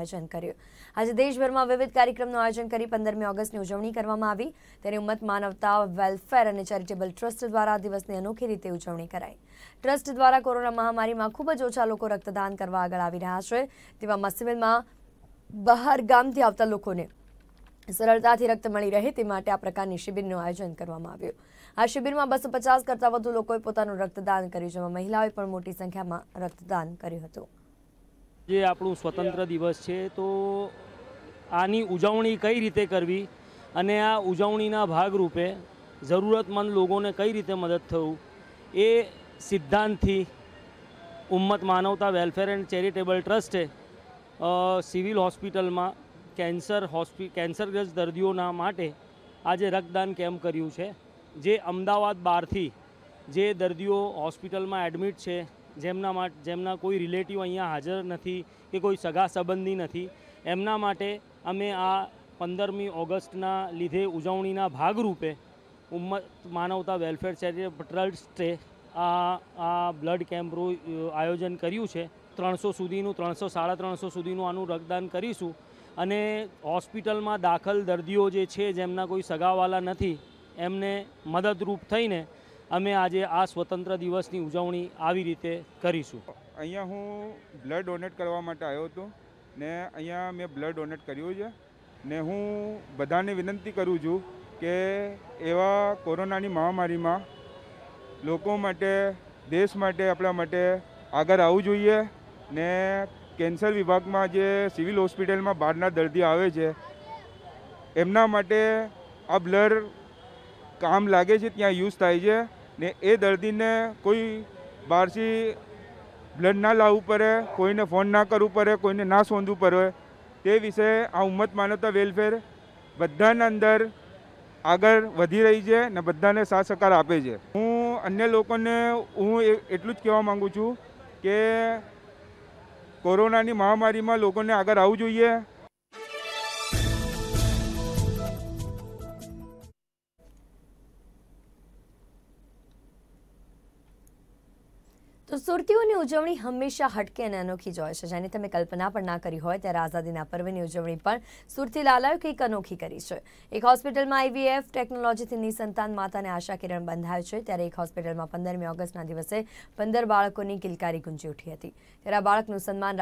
આયોજન કર્યું આજે દેશભરમાં વિવિધ કાર્યક્રમનું આયોજન કરી પંદરમી ઓગસ્ટની ઉજવણી કરવામાં આવી ત્યારે ઉમત માનવતા વેલફેર અને ચેરિટેબલ ટ્રસ્ટ દ્વારા દિવસની અનોખી રીતે ઉજવણી કરાઈ ટ્રસ્ટ દ્વારા કોરોના મહામારીમાં ખૂબ જ ઓછા લોકો રક્તદાન કરવા આગળ આવી રહ્યા છે તેવામાં સિવિલમાં બહાર ગામથી આવતા લોકોને સરળતાથી રક્ત મળી રહે તે માટે આ પ્રકારની શિબિરનું આયોજન કરવામાં આવ્યું આ શિબિરમાં બસો પચાસ કરતાં વધુ લોકોએ પોતાનું રક્તદાન કર્યું જેમાં મહિલાઓએ પણ મોટી સંખ્યામાં રક્તદાન કર્યું હતું જે આપણું સ્વતંત્ર દિવસ છે તો આની ઉજવણી કઈ રીતે કરવી અને આ ઉજવણીના ભાગરૂપે જરૂરતમંદ લોકોને કઈ રીતે મદદ થવું એ સિદ્ધાંતથી Ummat Manavta welfare and charitable ટ્રસ્ટે સિવિલ હોસ્પિટલમાં કેન્સર હોસ્પિ કેન્સરગ્રસ્ત દર્દીઓના માટે આજે રક્તદાન કેમ્પ કર્યું છે જે અમદાવાદ બહારથી જે દર્દીઓ હોસ્પિટલમાં એડમિટ છે જેમના માટે જેમના કોઈ રિલેટિવ અહીંયા હાજર નથી કે કોઈ સગા સંબંધી નથી એમના માટે અમે આ પંદરમી ઓગસ્ટના લીધે ઉજવણીના ભાગરૂપે ઉમ્મત માનવતા વેલફેર ચેરિટેબલ ટ્રસ્ટે આ આ બ્લડ કેમ્પનું આયોજન કર્યું છે ત્રણસો સુધીનું ત્રણસો સાડા ત્રણસો સુધીનું આનું રક્તદાન કરીશું અને હોસ્પિટલમાં દાખલ દર્દીઓ જે છે જેમના કોઈ સગાવાલા નથી એમને મદદરૂપ થઈને અમે આજે આ સ્વતંત્ર દિવસની ઉજવણી આવી રીતે કરીશું અહીંયા હું બ્લડ ડોનેટ કરવા માટે આવ્યો હતો ને અહીંયા મેં બ્લડ ડોનેટ કર્યું છે ને હું બધાને વિનંતી કરું છું કે એવા કોરોનાની મહામારીમાં લોકો માટે દેશ માટે આપણા માટે આગળ આવવું જોઈએ ને કેન્સર વિભાગમાં જે સિવિલ હોસ્પિટલમાં બહારના દર્દી આવે છે એમના માટે આ બ્લડ કામ લાગે છે ત્યાં યુઝ થાય છે ને એ દર્દીને કોઈ બહારથી બ્લડ ના લાવવું પડે કોઈને ફોન ના કરવું પડે કોઈને ના સોંધવું પડે તે વિશે આ ઉમ્મત માનવતા વેલફેર બધાના અંદર આગળ વધી રહી છે ને બધાને સાથ સહકાર આપે છે હું અન્ય લોકોને હું એટલું જ કહેવા માગું છું કે કોરોનાની મહામારીમાં લોકોને આગળ આવવું જોઈએ તો સુરતીઓની ઉજવણી હંમેશા હટકે અને અનોખી જ હોય છે જેની તમે કલ્પના પણ ના કરી હોય ત્યારે આઝાદીના પર્વની ઉજવણી પણ સુરતી લાલાએ કંઈક અનોખી કરી છે એક હોસ્પિટલમાં આઈવીએફ ટેકનોલોજીથી નિસંતાન માતાને આશા કિરણ બંધાય છે ત્યારે એક હોસ્પિટલમાં પંદરમી ઓગસ્ટના દિવસે પંદર બાળકોની કિલકારી ગુંજી ઉઠી હતી ત્યારે બાળકનું સન્માન